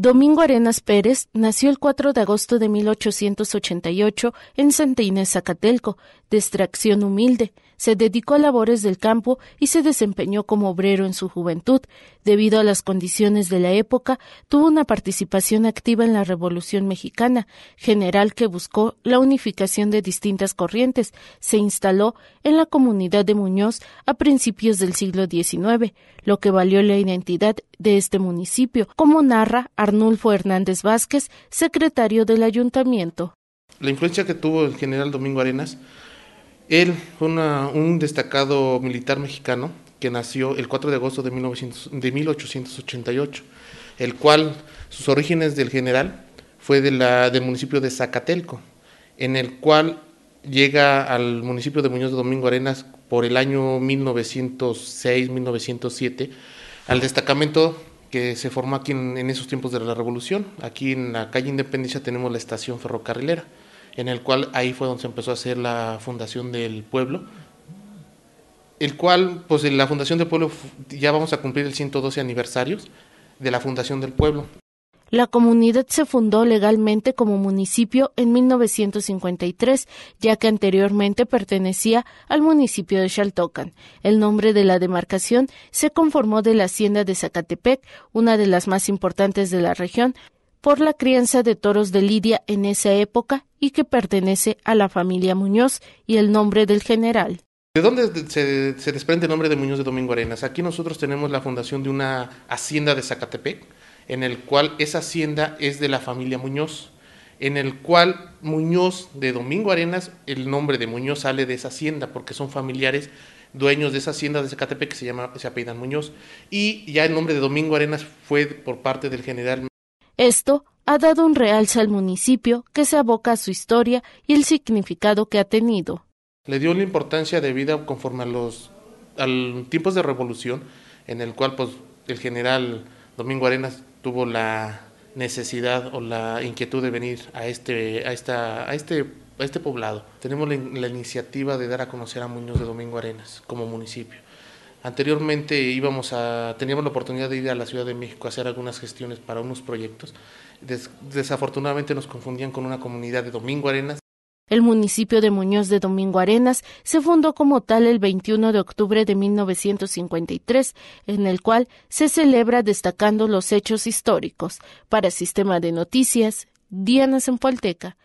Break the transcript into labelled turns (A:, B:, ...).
A: Domingo Arenas Pérez nació el 4 de agosto de 1888 en Santa Inés, Zacatelco, de extracción humilde se dedicó a labores del campo y se desempeñó como obrero en su juventud. Debido a las condiciones de la época, tuvo una participación activa en la Revolución Mexicana, general que buscó la unificación de distintas corrientes. Se instaló en la comunidad de Muñoz a principios del siglo XIX, lo que valió la identidad de este municipio, como narra Arnulfo Hernández Vázquez, secretario del ayuntamiento.
B: La influencia que tuvo el general Domingo Arenas él fue un destacado militar mexicano que nació el 4 de agosto de, de 1888, el cual sus orígenes del general fue del municipio de Zacatelco, en el cual llega al municipio de Muñoz de Domingo Arenas por el año 1906-1907 al destacamento que se formó aquí en, esos tiempos de la Revolución. Aquí en la calle Independencia tenemos la estación ferrocarrilera en el cual ahí fue donde se empezó a hacer la fundación del pueblo, el cual, pues la fundación del pueblo, ya vamos a cumplir el 112 aniversarios de la fundación del pueblo.
A: La comunidad se fundó legalmente como municipio en 1953, ya que anteriormente pertenecía al municipio de Xaltocan. El nombre de la demarcación se conformó de la hacienda de Zacatepec, una de las más importantes de la región, por la crianza de toros de Lidia en esa época y que pertenece a la familia Muñoz y el nombre del general.
B: ¿De dónde se, desprende el nombre de Muñoz de Domingo Arenas? Aquí nosotros tenemos la fundación de una hacienda de Zacatepec, en el cual esa hacienda es de la familia Muñoz, en el cual Muñoz de Domingo Arenas, el nombre de Muñoz sale de esa hacienda porque son familiares dueños de esa hacienda de Zacatepec que se llama se Muñoz y ya el nombre de Domingo Arenas fue por parte del general
A: esto ha dado un realce al municipio que se aboca a su historia y el significado que ha tenido.
B: Le dio la importancia de vida conforme a los tiempos de revolución, en el cual pues, el general Domingo Arenas tuvo la necesidad o la inquietud de venir a este, a esta, a este, a este poblado. Tenemos la iniciativa de dar a conocer a Muñoz de Domingo Arenas como municipio Anteriormente íbamos a, teníamos la oportunidad de ir a la Ciudad de México a hacer algunas gestiones para unos proyectos. desafortunadamente nos confundían con una comunidad de Domingo Arenas.
A: El municipio de Muñoz de Domingo Arenas se fundó como tal el 21 de octubre de 1953, en el cual se celebra destacando los hechos históricos. Para Sistema de Noticias, Diana Zempolteca.